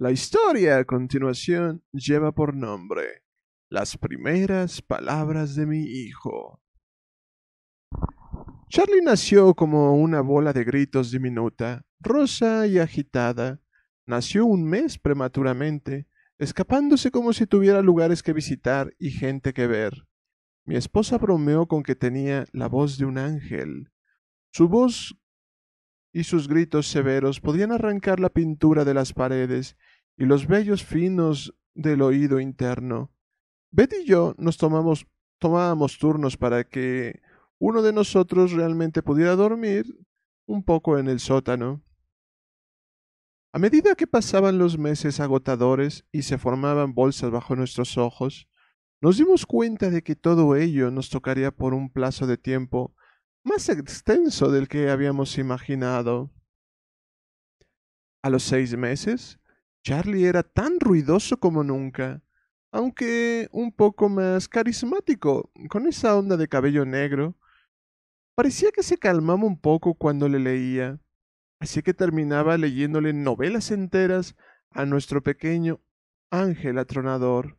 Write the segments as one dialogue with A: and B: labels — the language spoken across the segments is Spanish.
A: La historia a continuación lleva por nombre Las primeras palabras de mi hijo. Charlie nació como una bola de gritos diminuta, rosa y agitada. Nació un mes prematuramente, escapándose como si tuviera lugares que visitar y gente que ver. Mi esposa bromeó con que tenía la voz de un ángel. Su voz y sus gritos severos podían arrancar la pintura de las paredes y los vellos finos del oído interno. Betty y yo nos tomábamos turnos para que uno de nosotros realmente pudiera dormir un poco en el sótano. A medida que pasaban los meses agotadores y se formaban bolsas bajo nuestros ojos, nos dimos cuenta de que todo ello nos tocaría por un plazo de tiempo más extenso del que habíamos imaginado. A los seis meses, Charlie era tan ruidoso como nunca, aunque un poco más carismático, con esa onda de cabello negro. Parecía que se calmaba un poco cuando le leía, así que terminaba leyéndole novelas enteras a nuestro pequeño ángel atronador.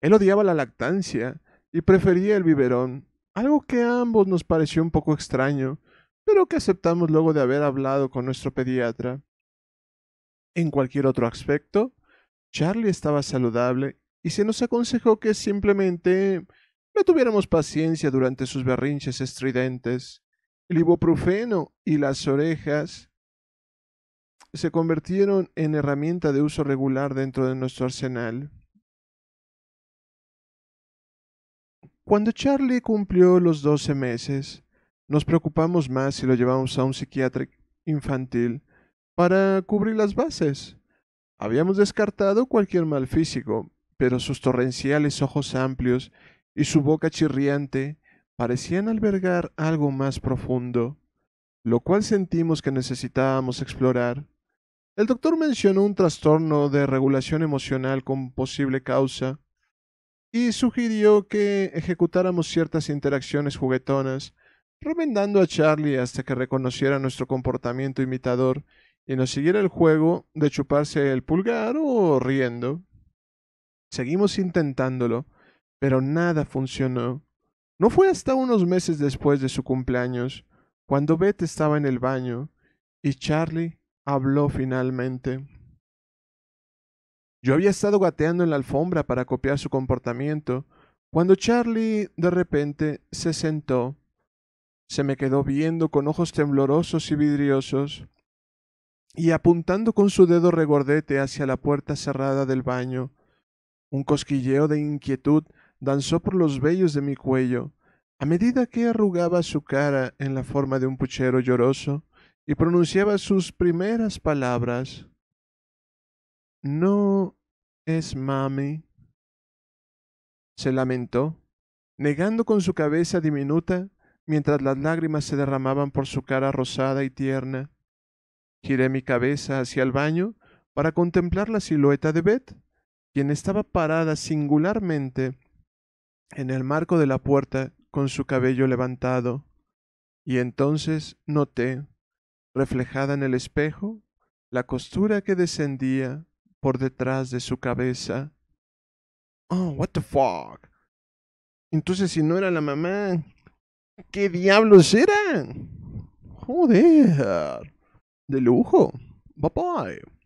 A: Él odiaba la lactancia y prefería el biberón, algo que a ambos nos pareció un poco extraño, pero que aceptamos luego de haber hablado con nuestro pediatra. En cualquier otro aspecto, Charlie estaba saludable y se nos aconsejó que simplemente no tuviéramos paciencia durante sus berrinches estridentes. El ibuprofeno y las orejas se convirtieron en herramienta de uso regular dentro de nuestro arsenal. Cuando Charlie cumplió los doce meses, nos preocupamos más si lo llevamos a un psiquiatra infantil para cubrir las bases. Habíamos descartado cualquier mal físico, pero sus torrenciales ojos amplios y su boca chirriante parecían albergar algo más profundo, lo cual sentimos que necesitábamos explorar. El doctor mencionó un trastorno de regulación emocional con posible causa, y sugirió que ejecutáramos ciertas interacciones juguetonas, remendando a Charlie hasta que reconociera nuestro comportamiento imitador y nos siguiera el juego de chuparse el pulgar o riendo. Seguimos intentándolo, pero nada funcionó. No fue hasta unos meses después de su cumpleaños, cuando Beth estaba en el baño, y Charlie habló finalmente. Yo había estado gateando en la alfombra para copiar su comportamiento, cuando Charlie de repente se sentó, se me quedó viendo con ojos temblorosos y vidriosos, y apuntando con su dedo regordete hacia la puerta cerrada del baño, un cosquilleo de inquietud danzó por los vellos de mi cuello, a medida que arrugaba su cara en la forma de un puchero lloroso y pronunciaba sus primeras palabras. No es mami, se lamentó, negando con su cabeza diminuta mientras las lágrimas se derramaban por su cara rosada y tierna. Giré mi cabeza hacia el baño para contemplar la silueta de Beth, quien estaba parada singularmente en el marco de la puerta con su cabello levantado, y entonces noté, reflejada en el espejo, la costura que descendía por detrás de su cabeza. Oh, what the fuck. Entonces, si no era la mamá, ¿qué diablos eran? Joder. De lujo. Bye bye.